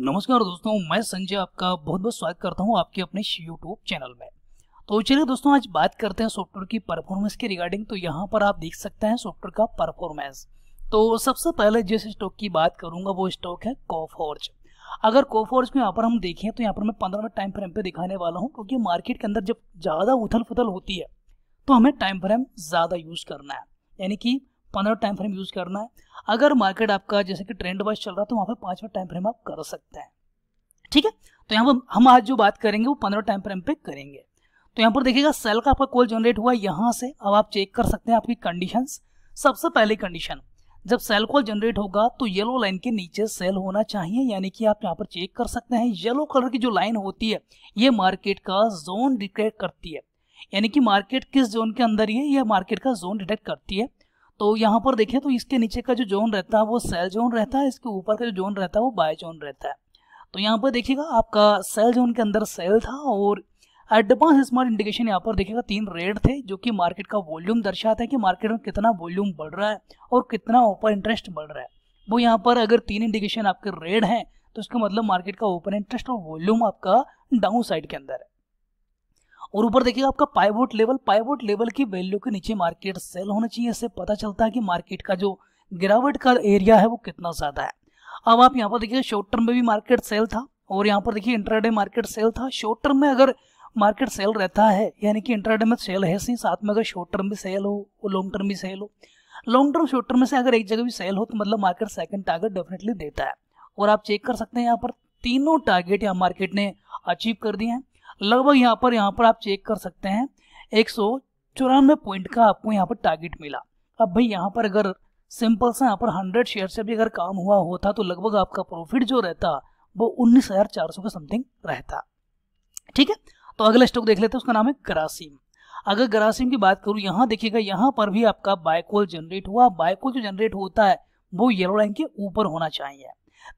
नमस्कार दोस्तों मैं संजय आपका बहुत बहुत स्वागत करता हूं आपके अपने यूट्यूब चैनल में तो चलिए दोस्तों आज बात करते हैं सॉफ्टवेयर की परफॉर्मेंस के रिगार्डिंग तो यहां पर आप देख सकते हैं सॉफ्टवेयर का परफॉर्मेंस तो सबसे पहले जिस स्टॉक की बात करूंगा वो स्टॉक है कॉफोर्ज अगर कोफोर्स को यहाँ पर हम देखें तो यहाँ पर मैं पंद्रह मिनट टाइम फ्रेम पर दिखाने वाला हूँ क्योंकि मार्केट के अंदर जब ज़्यादा उथल फुथल होती है तो हमें टाइम फ्रेम ज़्यादा यूज़ करना है यानी कि पंद्रह टाइम फ्रेम यूज़ करना है अगर मार्केट आपका जैसे कि ट्रेंड वाइज चल रहा है तो वहां पर पांचवा टाइम फ्रेम आप कर सकते हैं ठीक है तो यहाँ पर हम आज जो बात करेंगे वो पंद्रह टाइम फ्रेम पे करेंगे तो यहाँ पर देखिएगा सेल का आपका कॉल जनरेट हुआ यहाँ से अब आप चेक कर सकते हैं आपकी कंडीशन सबसे पहले कंडीशन जब सेल कॉल जनरेट होगा तो येलो लाइन के नीचे सेल होना चाहिए यानी कि आप यहाँ पर चेक कर सकते हैं येलो कलर की जो लाइन होती है ये मार्केट का जोन डिटेक्ट करती है यानी कि मार्केट किस जोन के अंदर ही है यह मार्केट का जोन डिटेक्ट करती है तो यहाँ पर देखें तो इसके नीचे का जो जोन रहता है वो सेल जोन रहता है इसके ऊपर का जो जोन रहता है वो बाय जोन रहता है तो यहाँ पर देखिएगा आपका सेल जोन के अंदर सेल था और एडवांस स्मार्ट इंडिकेशन यहाँ पर देखिएगा तीन रेड थे जो कि मार्केट का वॉल्यूम दर्शाता है कि मार्केट में कितना वॉल्यूम बढ़ रहा है और कितना ओपन इंटरेस्ट बढ़ रहा है वो यहाँ पर अगर तीन इंडिकेशन आपके रेड हैं तो इसका मतलब मार्केट का ओपन इंटरेस्ट और वॉल्यूम आपका डाउन साइड के अंदर है और ऊपर देखिएगा आपका पाइवोट लेवल पाइवोट लेवल की वैल्यू के नीचे मार्केट सेल होना चाहिए इससे पता चलता है कि मार्केट का जो गिरावट का एरिया है वो कितना ज़्यादा है अब आप यहाँ पर देखिए शॉर्ट टर्म में भी मार्केट सेल था और यहाँ पर देखिए इंटरडे मार्केट सेल था शॉर्ट टर्म में अगर मार्केट सेल रहता है यानी कि इंटरडे में सेल है सही साथ में अगर शॉर्ट टर्म भी सेल हो और लॉन्ग टर्म भी सेल हो लॉन्ग टर्म शॉर्ट टर्म में से अगर एक जगह भी सेल हो तो मतलब मार्केट सेकंड टारगेट डेफिनेटली देता है और आप चेक कर सकते हैं यहाँ पर तीनों टारगेट यहाँ मार्केट ने अचीव कर दिए हैं लगभग यहाँ पर यहाँ पर आप चेक कर सकते हैं एक सौ चौरानवे पॉइंट का आपको यहाँ पर टारगेट मिला अब भाई यहाँ पर अगर सिंपल सा यहाँ पर हंड्रेड शेयर से भी अगर काम हुआ होता तो लगभग आपका प्रॉफिट जो रहता वो उन्नीस हजार चार सौ का समथिंग रहता ठीक है तो अगला स्टॉक देख लेते हैं उसका नाम है ग्रासिम अगर ग्रासिम की बात करूँ यहाँ देखिएगा यहाँ पर भी आपका बायकोल जनरेट हुआ बायकोल जो जनरेट होता है वो येलो लाइन के ऊपर होना चाहिए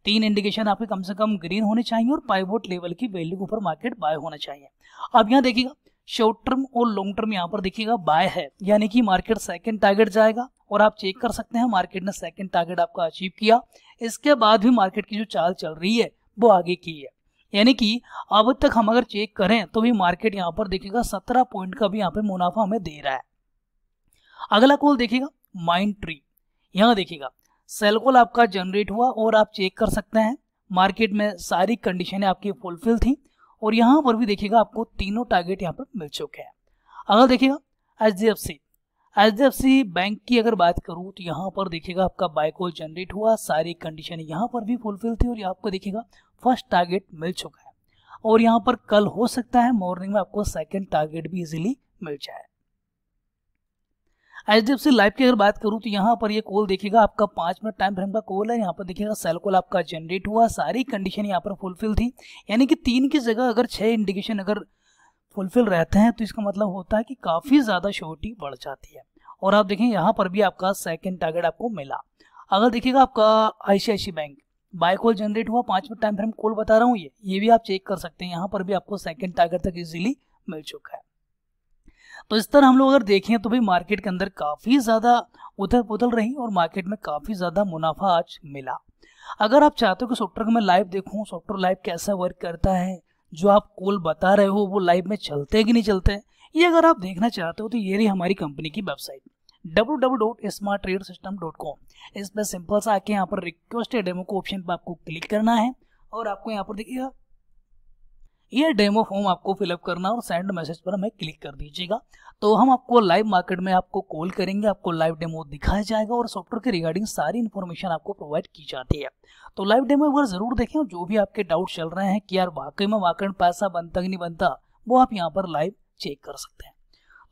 तीन इंडिकेशन आपके कम से कम ग्रीन होने चाहिए और पाइवोट लेवल की वैल्यू के ऊपर मार्केट बाय होना चाहिए अब यहाँ देखिएगा शॉर्ट टर्म और लॉन्ग टर्म यहाँ पर देखिएगा बाय है यानी कि मार्केट सेकंड टारगेट जाएगा और आप चेक कर सकते हैं मार्केट ने सेकंड टारगेट आपका अचीव किया इसके बाद भी मार्केट की जो चाल चल रही है वो आगे की है यानी कि अब तक हम अगर चेक करें तो भी मार्केट यहाँ पर देखेगा सत्रह पॉइंट का भी यहाँ पे मुनाफा हमें दे रहा है अगला कॉल देखेगा माइंड ट्री यहाँ देखेगा सेलकोल आपका जनरेट हुआ और आप चेक कर सकते हैं मार्केट में सारी कंडीशन आपकी फुलफिल थी और यहाँ पर भी देखिएगा आपको तीनों टारगेट यहाँ पर मिल चुके हैं अगर देखिएगा H D F C H D F C bank की अगर बात करूँ तो यहाँ पर देखिएगा आपका बाइकॉल जनरेट हुआ सारी कंडीशन यहाँ पर भी फुलफिल थी और आपको देखिएगा फर्स्ट टारगेट मिल चुका है और यहाँ पर कल हो सकता है मॉर्निंग में आपको सेकेंड टारगेट भी इजिली मिल जाए एच डी लाइफ की अगर बात करूँ तो यहाँ पर ये कॉल देखिएगा आपका पाँच मिनट टाइम फ्रेम का कॉल है यहाँ पर देखिएगा सेल कॉल आपका जनरेट हुआ सारी कंडीशन यहाँ पर फुलफिल थी यानी कि तीन की जगह अगर छः इंडिकेशन अगर फुलफिल रहते हैं तो इसका मतलब होता है कि काफ़ी ज़्यादा श्योरिटी बढ़ जाती है और आप देखें यहाँ पर भी आपका सेकेंड टारगेट आपको मिला अगर देखिएगा आपका I bank buy call generate हुआ पाँच मिनट टाइम फ्रेम कॉल बता रहा हूँ ये ये भी आप चेक कर सकते हैं यहाँ पर भी आपको सेकेंड टारगेट तक इजिली मिल चुका है तो इस तरह हम लोग अगर देखें तो भाई मार्केट के अंदर काफ़ी ज़्यादा उथल पुथल रही और मार्केट में काफ़ी ज़्यादा मुनाफा आज मिला अगर आप चाहते हो कि सॉफ्टवेयर में लाइव देखूँ सॉफ्टवेयर लाइव कैसा वर्क करता है जो आप कॉल बता रहे हो वो लाइव में चलते कि नहीं चलते ये अगर आप देखना चाहते हो तो ये रही हमारी कंपनी की वेबसाइट डब्ल्यू इस पर सिंपल सा आके यहाँ पर रिक्वेस्ट डेमो को ऑप्शन पर आपको क्लिक करना है और आपको यहाँ पर देखिएगा ये डेमो फॉर्म आपको फिलअप करना और सेंड मैसेज पर हमें क्लिक कर दीजिएगा तो हम आपको लाइव मार्केट में आपको कॉल करेंगे आपको लाइव डेमो दिखाया जाएगा और सॉफ्टवेयर के रिगार्डिंग सारी इन्फॉर्मेशन आपको प्रोवाइड की जाती है तो लाइव डेमो एक बार ज़रूर देखें और जो भी आपके डाउट चल रहे हैं कि यार वाकई में मार्केट पैसा बनता कि नहीं बनता वो आप यहाँ पर लाइव चेक कर सकते हैं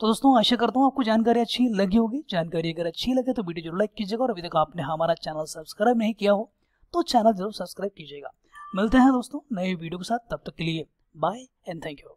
तो दोस्तों आशा करता हूँ आपको जानकारी अच्छी लगी होगी जानकारी अगर अच्छी लगे तो वीडियो जरूर लाइक कीजिएगा और अभी तक आपने हमारा चैनल सब्सक्राइब नहीं किया हो तो चैनल जरूर सब्सक्राइब कीजिएगा मिलते हैं दोस्तों नए वीडियो के साथ तब तक के लिए Bye and thank you.